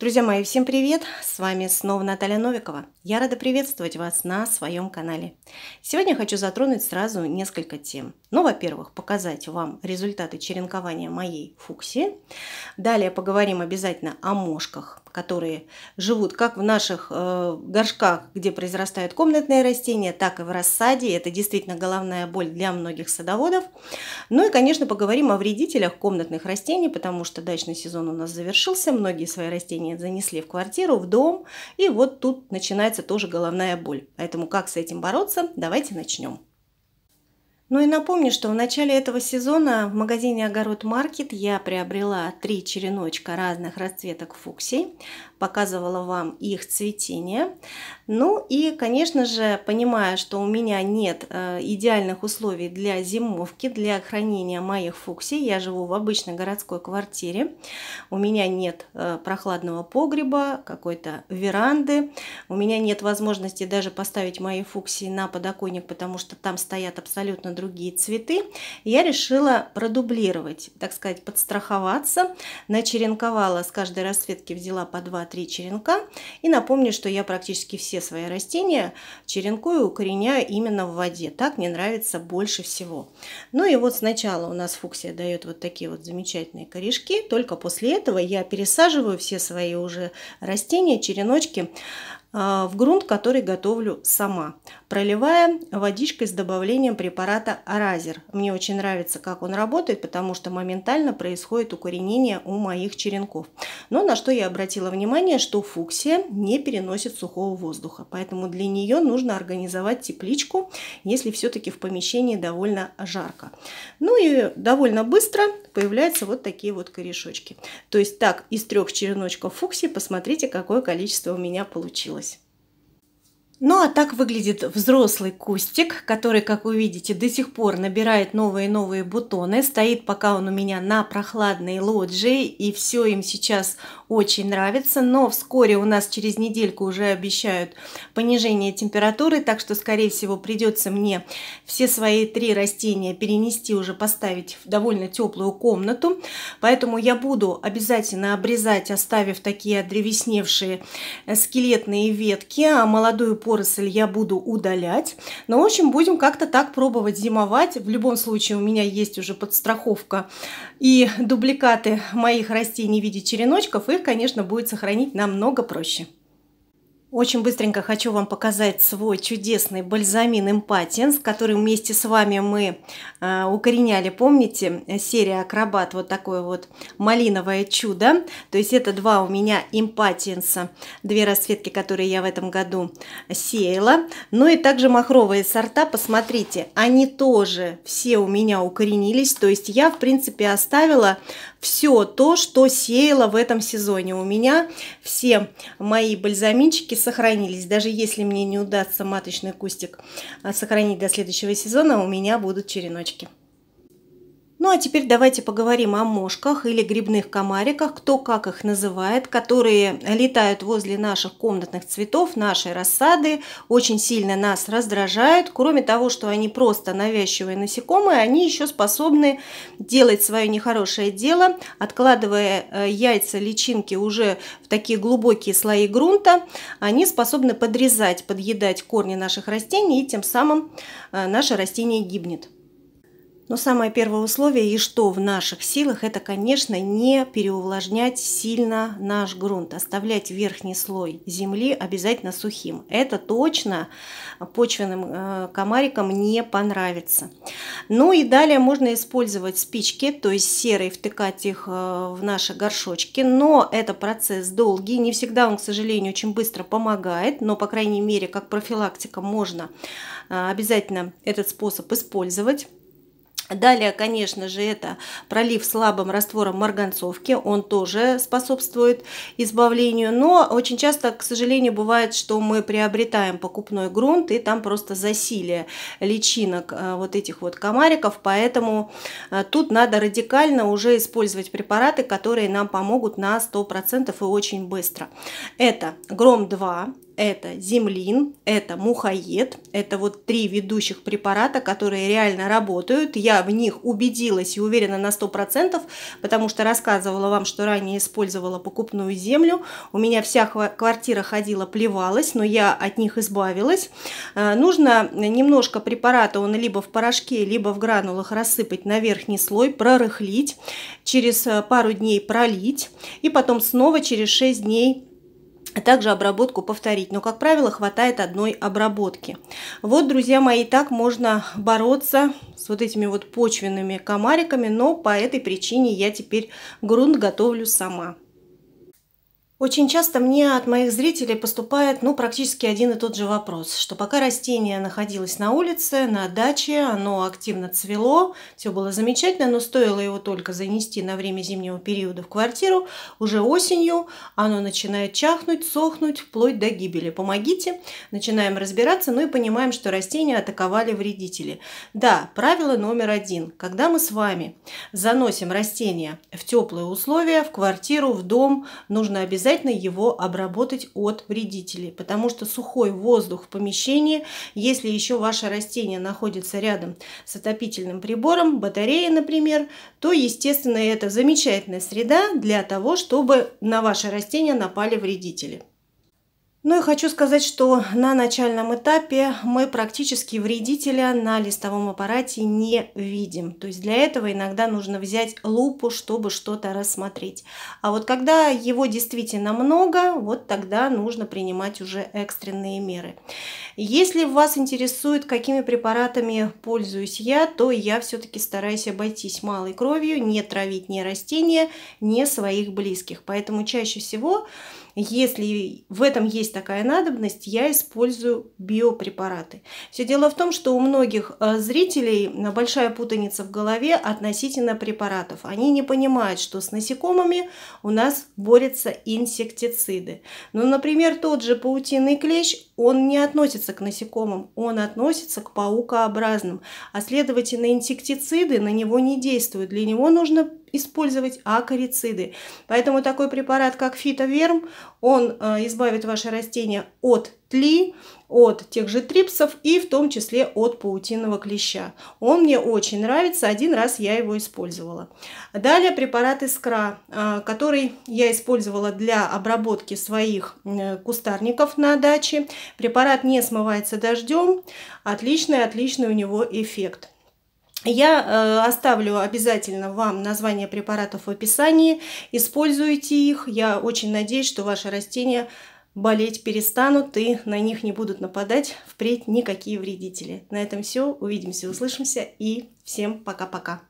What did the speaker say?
Друзья мои, всем привет! С вами снова Наталья Новикова. Я рада приветствовать вас на своем канале. Сегодня хочу затронуть сразу несколько тем. Ну, во-первых, показать вам результаты черенкования моей фуксии. Далее поговорим обязательно о мошках, которые живут как в наших э, горшках, где произрастают комнатные растения, так и в рассаде. Это действительно головная боль для многих садоводов. Ну и, конечно, поговорим о вредителях комнатных растений, потому что дачный сезон у нас завершился. Многие свои растения занесли в квартиру, в дом. И вот тут начинается тоже головная боль. Поэтому как с этим бороться, давайте начнем. Ну и напомню, что в начале этого сезона в магазине «Огород Маркет» я приобрела три череночка разных расцветок фуксий, показывала вам их цветение. Ну и, конечно же, понимая, что у меня нет э, идеальных условий для зимовки, для хранения моих фуксий, я живу в обычной городской квартире, у меня нет э, прохладного погреба, какой-то веранды, у меня нет возможности даже поставить мои фуксии на подоконник, потому что там стоят абсолютно другие цветы, я решила продублировать, так сказать, подстраховаться. Начеренковала с каждой расцветки, взяла по 2-3 черенка. И напомню, что я практически все свои растения черенкую, укореняю именно в воде. Так мне нравится больше всего. Ну и вот сначала у нас фуксия дает вот такие вот замечательные корешки. Только после этого я пересаживаю все свои уже растения, череночки Э, в грунт, который готовлю сама, проливая водичкой с добавлением препарата Аразер. Мне очень нравится, как он работает, потому что моментально происходит укоренение у моих черенков. Но на что я обратила внимание, что фуксия не переносит сухого воздуха, поэтому для нее нужно организовать тепличку, если все-таки в помещении довольно жарко. Ну и довольно быстро появляются вот такие вот корешочки. То есть так, из трех череночков фуксии, посмотрите, какое количество у меня получилось. Ну а так выглядит взрослый кустик, который, как вы видите, до сих пор набирает новые и новые бутоны. Стоит пока он у меня на прохладной лоджии, и все им сейчас очень нравится. Но вскоре у нас через недельку уже обещают понижение температуры, так что, скорее всего, придется мне все свои три растения перенести, уже поставить в довольно теплую комнату. Поэтому я буду обязательно обрезать, оставив такие древесневшие э, скелетные ветки, а молодую поросль я буду удалять. Но, в общем, будем как-то так пробовать зимовать. В любом случае у меня есть уже подстраховка и дубликаты моих растений в виде череночков. Их, конечно, будет сохранить намного проще. Очень быстренько хочу вам показать свой чудесный бальзамин импатенс, который вместе с вами мы э, укореняли, помните, серия Акробат, вот такое вот малиновое чудо. То есть это два у меня импатенса, две расцветки, которые я в этом году сеяла. Ну и также махровые сорта, посмотрите, они тоже все у меня укоренились, то есть я, в принципе, оставила все то, что сеяла в этом сезоне. У меня все мои бальзаминчики сохранились. Даже если мне не удастся маточный кустик а, сохранить до следующего сезона, у меня будут череночки. Ну а теперь давайте поговорим о мошках или грибных комариках, кто как их называет, которые летают возле наших комнатных цветов, нашей рассады, очень сильно нас раздражают. Кроме того, что они просто навязчивые насекомые, они еще способны делать свое нехорошее дело, откладывая э, яйца, личинки уже в такие глубокие слои грунта, они способны подрезать, подъедать корни наших растений и тем самым э, наше растение гибнет. Но самое первое условие, и что в наших силах, это, конечно, не переувлажнять сильно наш грунт, оставлять верхний слой земли обязательно сухим. Это точно почвенным э, комарикам не понравится. Ну и далее можно использовать спички, то есть серые, втыкать их э, в наши горшочки, но это процесс долгий, не всегда он, к сожалению, очень быстро помогает, но, по крайней мере, как профилактика можно э, обязательно этот способ использовать. Далее, конечно же, это пролив слабым раствором марганцовки, он тоже способствует избавлению, но очень часто, к сожалению, бывает, что мы приобретаем покупной грунт, и там просто засилие личинок э, вот этих вот комариков, поэтому э, тут надо радикально уже использовать препараты, которые нам помогут на 100% и очень быстро. Это Гром-2, это землин, это Мухаед, это вот три ведущих препарата, которые реально работают. Я в них убедилась и уверена на 100%, потому что рассказывала вам, что ранее использовала покупную землю. У меня вся квартира ходила, плевалась, но я от них избавилась. Э, нужно немножко препарата, он либо в порошке, либо в гранулах рассыпать на верхний слой, прорыхлить, через э, пару дней пролить и потом снова через 6 дней а также обработку повторить. Но, как правило, хватает одной обработки. Вот, друзья мои, так можно бороться с вот этими вот почвенными комариками, но по этой причине я теперь грунт готовлю сама. Очень часто мне от моих зрителей поступает ну, практически один и тот же вопрос, что пока растение находилось на улице, на даче, оно активно цвело, все было замечательно, но стоило его только занести на время зимнего периода в квартиру, уже осенью оно начинает чахнуть, сохнуть, вплоть до гибели. Помогите, начинаем разбираться, ну и понимаем, что растения атаковали вредители. Да, правило номер один. Когда мы с вами заносим растения в теплые условия, в квартиру, в дом, нужно обязательно обязательно его обработать от вредителей, потому что сухой воздух в помещении, если еще ваше растение находится рядом с отопительным прибором, батареей, например, то, естественно, это замечательная среда для того, чтобы на ваше растение напали вредители. Ну и хочу сказать, что на начальном этапе мы практически вредителя на листовом аппарате не видим. То есть для этого иногда нужно взять лупу, чтобы что-то рассмотреть. А вот когда его действительно много, вот тогда нужно принимать уже экстренные меры. Если вас интересует, какими препаратами пользуюсь я, то я все-таки стараюсь обойтись малой кровью, не травить ни растения, ни своих близких. Поэтому чаще всего, если в этом есть такая надобность, я использую биопрепараты. Все дело в том, что у многих э, зрителей э, большая путаница в голове относительно препаратов. Они не понимают, что с насекомыми у нас борются инсектициды. Но, ну, например, тот же паутинный клещ, он не относится к насекомым, он относится к паукообразным. А следовательно, инсектициды на него не действуют. Для него нужно использовать акарициды. Поэтому такой препарат, как фитоверм, он э, избавит ваше растение от тли, от тех же трипсов и в том числе от паутинного клеща. Он мне очень нравится, один раз я его использовала. Далее препарат Искра, э, который я использовала для обработки своих э, кустарников на даче. Препарат не смывается дождем, отличный-отличный у него эффект. Я э, оставлю обязательно вам название препаратов в описании. Используйте их. Я очень надеюсь, что ваши растения болеть перестанут и на них не будут нападать впредь никакие вредители. На этом все. Увидимся, услышимся и всем пока-пока.